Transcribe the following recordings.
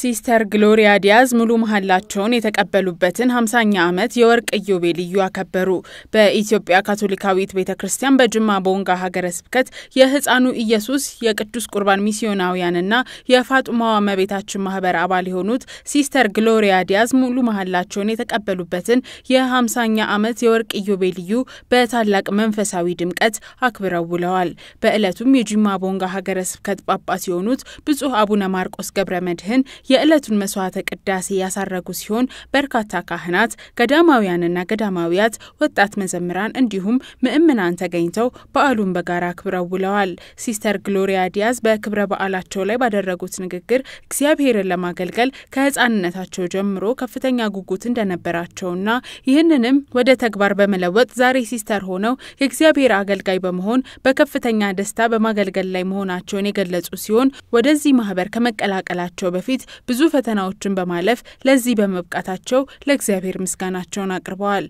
ሲስተር ግሎሪያ ዲያዝ ሙሉ መሀላቸውን የተቀበሉበትን ሀምሳኛ ዓመት የወርቅ ኢዮቤልዩ አከበሩ። በኢትዮጵያ ካቶሊካዊት ቤተ ክርስቲያን በጅማ ቦንጋ ሀገረ ስብከት የህፃኑ ኢየሱስ የቅዱስ ቁርባን ሚስዮናውያንና የፋጡማዋ መቤታችን ማህበር አባል የሆኑት ሲስተር ግሎሪያ ዲያዝ ሙሉ መሀላቸውን የተቀበሉበትን የሀምሳኛ ዓመት የወርቅ ኢዮቤልዩ በታላቅ መንፈሳዊ ድምቀት አክብረው ውለዋል። በዕለቱም የጅማ ቦንጋ ሀገረ ስብከት ጳጳስ የሆኑት ብጹህ አቡነ ማርቆስ ገብረ መድህን የዕለቱን መስዋዕተ ቅዳሴ ያሳረጉ ሲሆን በርካታ ካህናት፣ ገዳማውያንና ገዳማዊያት፣ ወጣት መዘምራን እንዲሁም ምእምናን ተገኝተው በዓሉን በጋራ አክብረው ውለዋል። ሲስተር ግሎሪያ ዲያዝ በክብረ በዓላቸው ላይ ባደረጉት ንግግር እግዚአብሔርን ለማገልገል ከህፃንነታቸው ጀምሮ ከፍተኛ ጉጉት እንደነበራቸውና ይህንንም ወደ ተግባር በመለወጥ ዛሬ ሲስተር ሆነው የእግዚአብሔር አገልጋይ በመሆን በከፍተኛ ደስታ በማገልገል ላይ መሆናቸውን የገለጹ ሲሆን ወደዚህ ማህበር ከመቀላቀላቸው በፊት ብዙ ፈተናዎችን በማለፍ ለዚህ በመብቃታቸው ለእግዚአብሔር ምስጋናቸውን አቅርበዋል።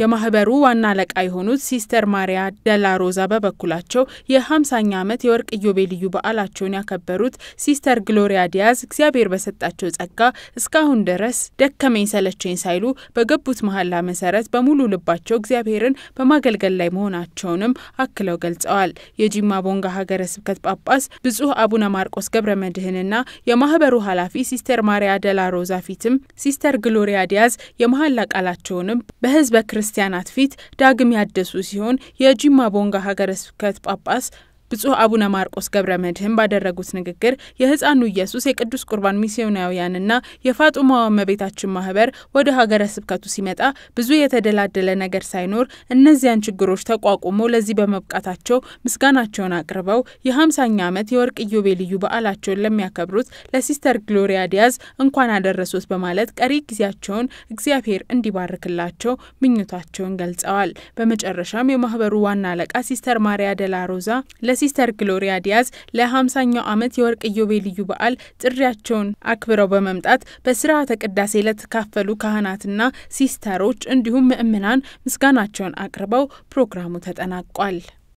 የማህበሩ ዋና አለቃ የሆኑት ሲስተር ማሪያ ደላ ሮዛ በበኩላቸው የ ኛ ዓመት የወርቅ ኢዮቤልዩ በዓላቸውን ያከበሩት ሲስተር ግሎሪያ ዲያዝ እግዚአብሔር በሰጣቸው ጸጋ እስካሁን ድረስ ደከመኝ ሰለቸኝ ሳይሉ በገቡት መሀላ መሰረት በሙሉ ልባቸው እግዚአብሔርን በማገልገል ላይ መሆናቸውንም አክለው ገልጸዋል። የጂማ ቦንጋ ሀገረ ስብከት ጳጳስ ብጹህ አቡነ ማርቆስ ገብረ መድህንና የማህበሩ ኃላፊ ሲስተር ማሪያ ሮዛ ፊትም ሲስተር ግሎሪያ ዲያዝ የመሀላ ቃላቸውንም በህዝበ ክርስ ክርስቲያናት ፊት ዳግም ያደሱ ሲሆን የጂማ ቦንጋ ሀገረ ስብከት ጳጳስ ብፁዕ አቡነ ማርቆስ ገብረ መድህን ባደረጉት ንግግር የህፃኑ ኢየሱስ የቅዱስ ቁርባን ሚስዮናውያንና የፋጡማ እመቤታችን ማህበር ወደ ሀገረ ስብከቱ ሲመጣ ብዙ የተደላደለ ነገር ሳይኖር እነዚያን ችግሮች ተቋቁሞ ለዚህ በመብቃታቸው ምስጋናቸውን አቅርበው የሀምሳኛ ዓመት የወርቅ ኢዮቤልዩ በዓላቸውን ለሚያከብሩት ለሲስተር ግሎሪያ ዲያዝ እንኳን አደረሱት በማለት ቀሪ ጊዜያቸውን እግዚአብሔር እንዲባርክላቸው ምኞታቸውን ገልጸዋል። በመጨረሻም የማህበሩ ዋና አለቃ ሲስተር ማሪያ ደላ ሮዛ ሲስተር ግሎሪያ ዲያዝ ለ ዓመት የወርቅ ኢዮቤልዩ በዓል ጥሪያቸውን አክብረው በመምጣት በስርዓተ ቅዳሴ ለተካፈሉ ካህናትና ሲስተሮች እንዲሁም ምእምናን ምስጋናቸውን አቅርበው ፕሮግራሙ ተጠናቋል።